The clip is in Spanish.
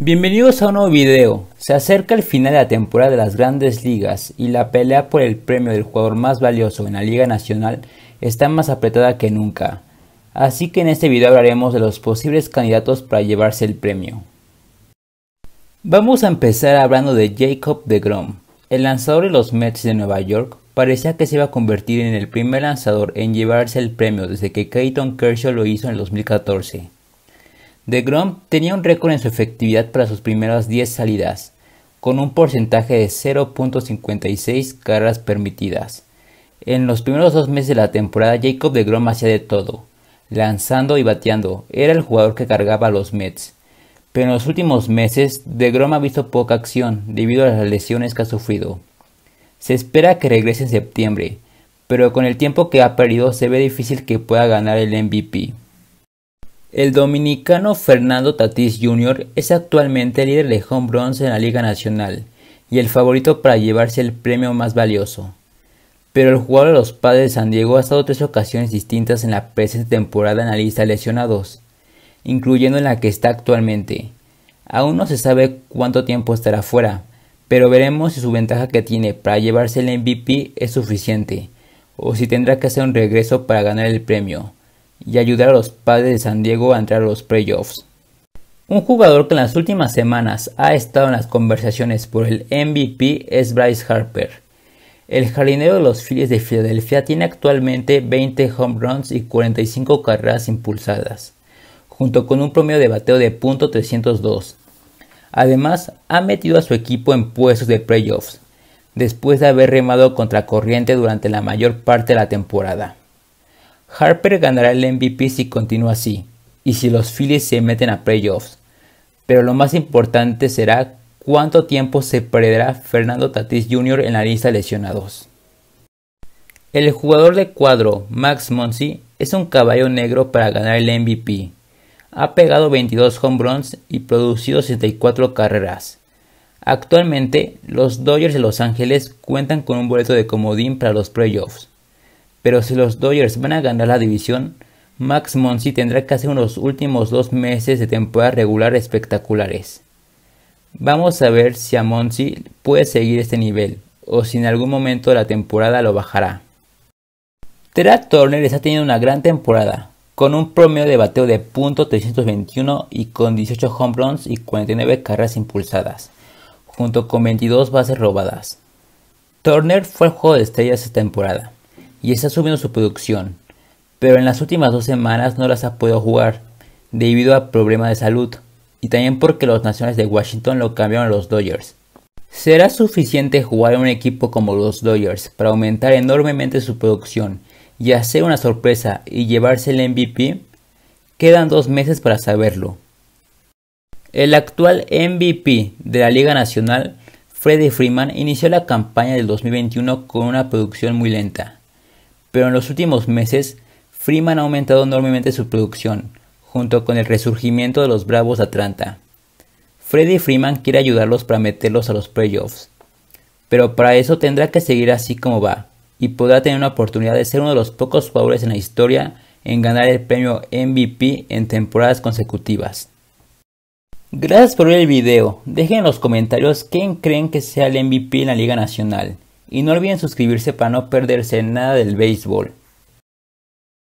Bienvenidos a un nuevo video. Se acerca el final de la temporada de las grandes ligas y la pelea por el premio del jugador más valioso en la Liga Nacional está más apretada que nunca. Así que en este video hablaremos de los posibles candidatos para llevarse el premio. Vamos a empezar hablando de Jacob de Grom, El lanzador de los Mets de Nueva York parecía que se iba a convertir en el primer lanzador en llevarse el premio desde que Clayton Kershaw lo hizo en el 2014. DeGrom tenía un récord en su efectividad para sus primeras 10 salidas, con un porcentaje de 0.56 carreras permitidas. En los primeros dos meses de la temporada, Jacob DeGrom hacía de todo, lanzando y bateando. Era el jugador que cargaba a los Mets. Pero en los últimos meses, DeGrom ha visto poca acción debido a las lesiones que ha sufrido. Se espera que regrese en septiembre, pero con el tiempo que ha perdido se ve difícil que pueda ganar el MVP. El dominicano Fernando Tatís Jr. es actualmente el líder de home runs en la Liga Nacional y el favorito para llevarse el premio más valioso. Pero el jugador de los padres de San Diego ha estado tres ocasiones distintas en la presente temporada en la lista de lesionados, incluyendo en la que está actualmente. Aún no se sabe cuánto tiempo estará fuera, pero veremos si su ventaja que tiene para llevarse el MVP es suficiente, o si tendrá que hacer un regreso para ganar el premio y ayudar a los padres de San Diego a entrar a los playoffs. Un jugador que en las últimas semanas ha estado en las conversaciones por el MVP es Bryce Harper. El jardinero de los Phillies de Filadelfia tiene actualmente 20 home runs y 45 carreras impulsadas, junto con un promedio de bateo de .302. Además, ha metido a su equipo en puestos de playoffs, después de haber remado contra corriente durante la mayor parte de la temporada. Harper ganará el MVP si continúa así y si los Phillies se meten a playoffs. Pero lo más importante será cuánto tiempo se perderá Fernando Tatis Jr. en la lista lesionados. El jugador de cuadro Max Muncy es un caballo negro para ganar el MVP. Ha pegado 22 home runs y producido 64 carreras. Actualmente, los Dodgers de Los Ángeles cuentan con un boleto de comodín para los playoffs. Pero si los Dodgers van a ganar la división, Max Monsi tendrá que hacer unos últimos dos meses de temporada regular espectaculares. Vamos a ver si a Monsi puede seguir este nivel o si en algún momento de la temporada lo bajará. Terad Turner está teniendo una gran temporada, con un promedio de bateo de .321 y con 18 home runs y 49 carreras impulsadas, junto con 22 bases robadas. Turner fue el juego de estrellas esta temporada y está subiendo su producción, pero en las últimas dos semanas no las ha podido jugar debido a problemas de salud y también porque los nacionales de Washington lo cambiaron a los Dodgers. Será suficiente jugar en un equipo como los Dodgers para aumentar enormemente su producción y hacer una sorpresa y llevarse el MVP? Quedan dos meses para saberlo. El actual MVP de la Liga Nacional, Freddie Freeman, inició la campaña del 2021 con una producción muy lenta, pero en los últimos meses Freeman ha aumentado enormemente su producción, junto con el resurgimiento de los Bravos de Atlanta. Freddy Freeman quiere ayudarlos para meterlos a los playoffs, pero para eso tendrá que seguir así como va, y podrá tener una oportunidad de ser uno de los pocos jugadores en la historia en ganar el premio MVP en temporadas consecutivas. Gracias por ver el video, dejen en los comentarios quién creen que sea el MVP en la Liga Nacional. Y no olviden suscribirse para no perderse nada del béisbol.